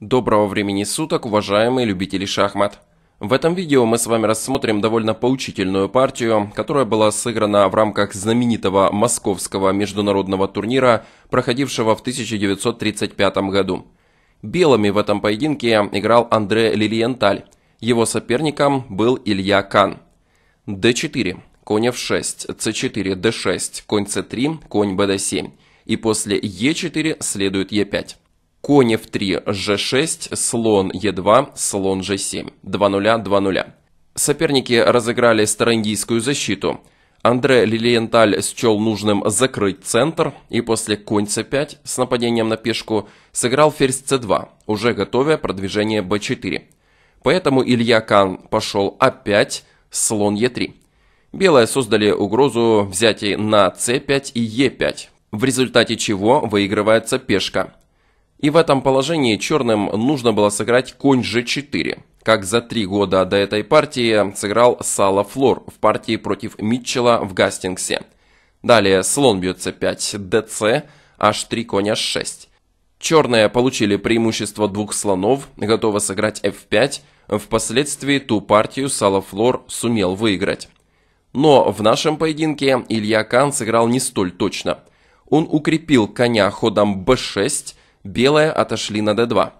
Доброго времени суток, уважаемые любители шахмат! В этом видео мы с вами рассмотрим довольно поучительную партию, которая была сыграна в рамках знаменитого московского международного турнира, проходившего в 1935 году. Белыми в этом поединке играл Андре Лилиенталь, его соперником был Илья Кан. d4, конь f6, c4, d6, конь c3, конь bd7 и после e4 следует e5. Конь f3, g6, слон e2, слон g7. 2-0-2-0. Соперники разыграли староиндийскую защиту. Андре Лилиенталь счел нужным закрыть центр и после конь c5 с нападением на пешку сыграл ферзь c2, уже готовя продвижение b4. Поэтому Илья Кан пошел a5, а слон e3. Белые создали угрозу взятий на c5 и e5, в результате чего выигрывается пешка. И в этом положении черным нужно было сыграть конь g4, как за три года до этой партии сыграл Сала Флор в партии против Митчелла в Гастингсе. Далее слон бьет c5, dc, h3, конь h6. Черные получили преимущество двух слонов, готовы сыграть f5, впоследствии ту партию Сала Флор сумел выиграть. Но в нашем поединке Илья Кан сыграл не столь точно. Он укрепил коня ходом b6, Белые отошли на d2.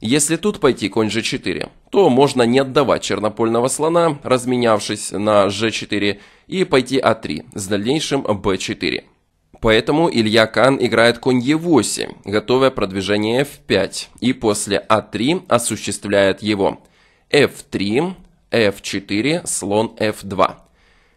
Если тут пойти конь g4, то можно не отдавать чернопольного слона, разменявшись на g4, и пойти a3 а с дальнейшим b4. Поэтому Илья Кан играет конь e8, готовя продвижение f5, и после a3 а осуществляет его. f3, f4, слон f2.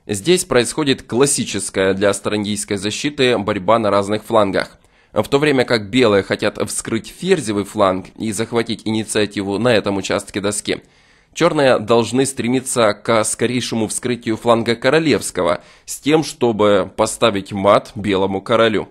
Здесь происходит классическая для старангийской защиты борьба на разных флангах. В то время как белые хотят вскрыть ферзевый фланг и захватить инициативу на этом участке доски, черные должны стремиться к скорейшему вскрытию фланга королевского с тем, чтобы поставить мат белому королю.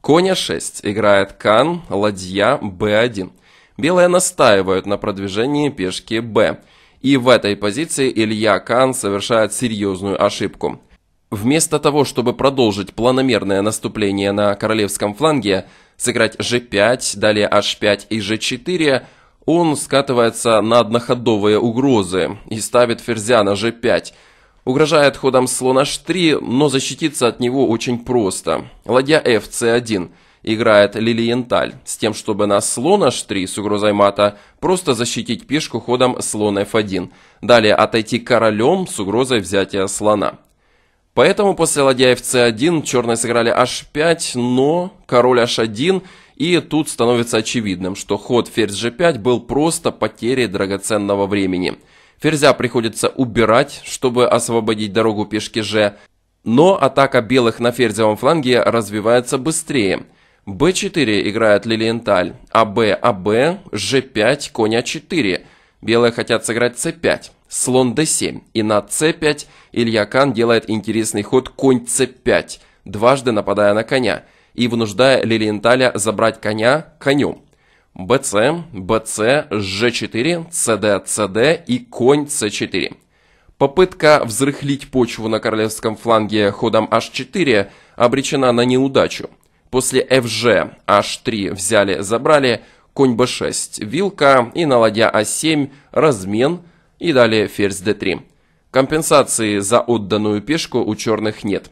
Коня 6 играет кан, ладья b1. Белые настаивают на продвижении пешки b. И в этой позиции Илья Кан совершает серьезную ошибку – Вместо того, чтобы продолжить планомерное наступление на королевском фланге, сыграть g5, далее h5 и g4, он скатывается на одноходовые угрозы и ставит ферзя на g5. Угрожает ходом слон h3, но защититься от него очень просто. Ладья f 1 играет Лилиенталь, с тем, чтобы на слон h3 с угрозой мата просто защитить пешку ходом слон f1. Далее отойти королем с угрозой взятия слона. Поэтому после ладья fc1 черные сыграли h5, но король h1, и тут становится очевидным, что ход ферзь g5 был просто потерей драгоценного времени. Ферзя приходится убирать, чтобы освободить дорогу пешки g, но атака белых на ферзевом фланге развивается быстрее. b4 играет Лилиенталь, аб, аб, g5, конь а4. Белые хотят сыграть c5 слон d7 и на c5 Илья Кан делает интересный ход конь c5, дважды нападая на коня и вынуждая Лилиенталя забрать коня конем. bc, bc, g4, cd, cd и конь c4. Попытка взрыхлить почву на королевском фланге ходом h4 обречена на неудачу. После fg h3 взяли-забрали, конь b6, вилка и на ладья a7 а размен – и далее ферзь d3. Компенсации за отданную пешку у черных нет.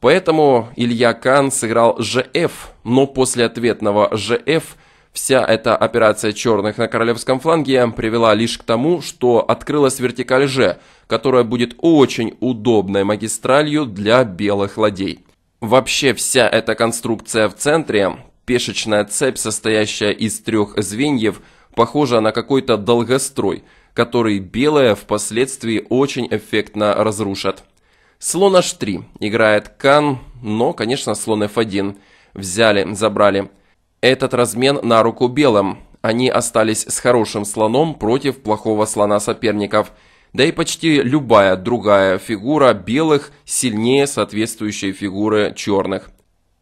Поэтому Илья Кан сыграл gf, но после ответного gf вся эта операция черных на королевском фланге привела лишь к тому, что открылась вертикаль g, которая будет очень удобной магистралью для белых ладей. Вообще вся эта конструкция в центре, пешечная цепь, состоящая из трех звеньев, похожа на какой-то долгострой – который белые впоследствии очень эффектно разрушат. Слон h3 играет кан, но, конечно, слон f1. Взяли, забрали. Этот размен на руку белым. Они остались с хорошим слоном против плохого слона соперников. Да и почти любая другая фигура белых сильнее соответствующей фигуры черных.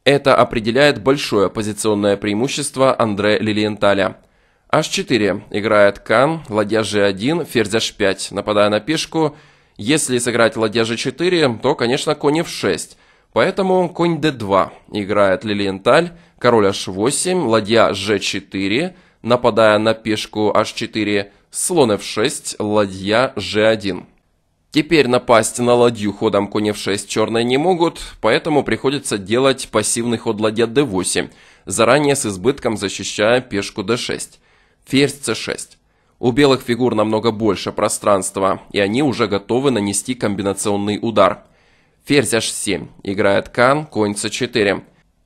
Это определяет большое позиционное преимущество Андре Лилиенталя – H4 играет кан, ладья G1, ферзь H5, нападая на пешку. Если сыграть ладья G4, то, конечно, конь F6. Поэтому конь D2 играет Лилиенталь, король H8, ладья G4, нападая на пешку H4, слон F6, ладья G1. Теперь напасть на ладью ходом конь f6 черные не могут, поэтому приходится делать пассивный ход ладья d8, заранее с избытком защищая пешку d6 ферзь c6. У белых фигур намного больше пространства, и они уже готовы нанести комбинационный удар. Ферзь h7, играет кан, конь c4.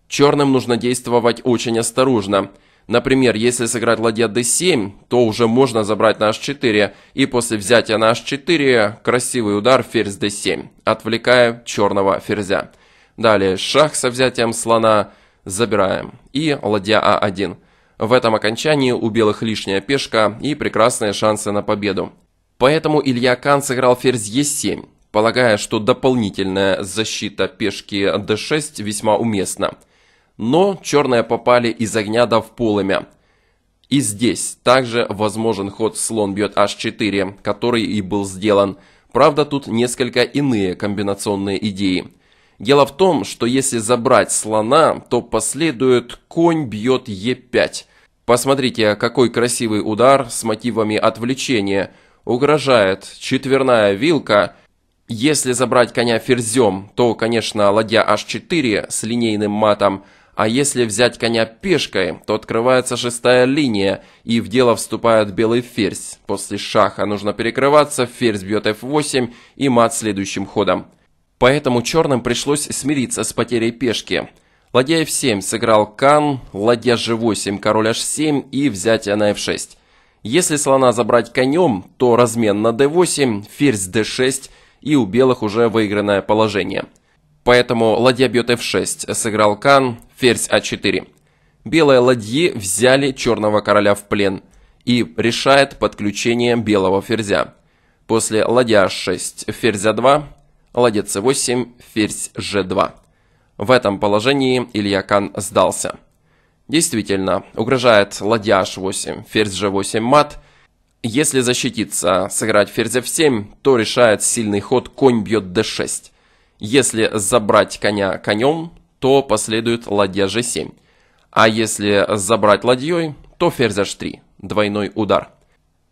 Черным нужно действовать очень осторожно. Например, если сыграть ладья d7, то уже можно забрать на h4, и после взятия на h4 красивый удар ферзь d7, отвлекая черного ферзя. Далее шах со взятием слона, забираем, и ладья а1. В этом окончании у белых лишняя пешка и прекрасные шансы на победу. Поэтому Илья Кан сыграл ферзь Е7, полагая, что дополнительная защита пешки d6 весьма уместна. Но черные попали из огня до в полымя. И здесь также возможен ход слон бьет h4, который и был сделан. Правда, тут несколько иные комбинационные идеи. Дело в том, что если забрать слона, то последует конь бьет e5, Посмотрите, какой красивый удар с мотивами отвлечения. Угрожает четверная вилка. Если забрать коня ферзем, то, конечно, ладья h4 с линейным матом, а если взять коня пешкой, то открывается шестая линия, и в дело вступает белый ферзь. После шаха нужно перекрываться, ферзь бьет f8 и мат следующим ходом. Поэтому черным пришлось смириться с потерей пешки – Ладья f7 сыграл кан, ладья g8, король h7 и взятие на f6. Если слона забрать конем, то размен на d8, ферзь d6 и у белых уже выигранное положение. Поэтому ладья бьет f6, сыграл кан, ферзь a а 4 Белые ладьи взяли черного короля в плен и решает подключение белого ферзя. После ладья h6, ферзь a а 2 ладья c8, ферзь g2. В этом положении Илья Кан сдался. Действительно, угрожает ладья h8, ферзь g8 мат. Если защититься, сыграть ферзь f7, то решает сильный ход конь бьет d6. Если забрать коня конем, то последует ладья g7. А если забрать ладьей, то ферзь h3, двойной удар.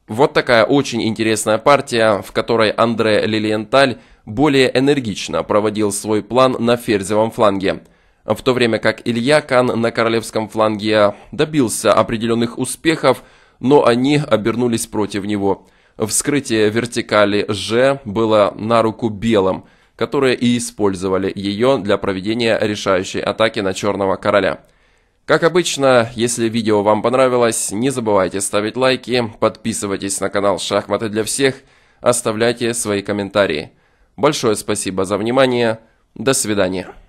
Вот такая очень интересная партия, в которой Андре Лилиенталь более энергично проводил свой план на ферзевом фланге. В то время как Илья Кан на королевском фланге добился определенных успехов, но они обернулись против него. Вскрытие вертикали Ж было на руку белым, которые и использовали ее для проведения решающей атаки на черного короля. Как обычно, если видео вам понравилось, не забывайте ставить лайки, подписывайтесь на канал «Шахматы для всех», оставляйте свои комментарии. Большое спасибо за внимание. До свидания.